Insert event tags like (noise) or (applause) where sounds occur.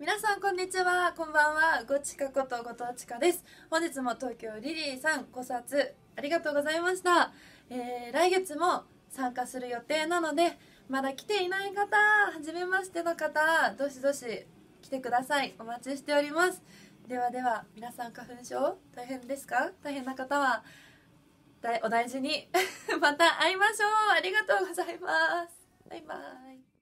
皆さんこんにちはこんばんはごちかことご藤ちかです本日も東京リリーさんご冊ありがとうございました、えー、来月も参加する予定なのでまだ来ていない方初めましての方どしどし来てくださいお待ちしておりますではでは皆さん花粉症大変ですか大変な方はお大事に (laughs) また会いましょうありがとうございますバイバイ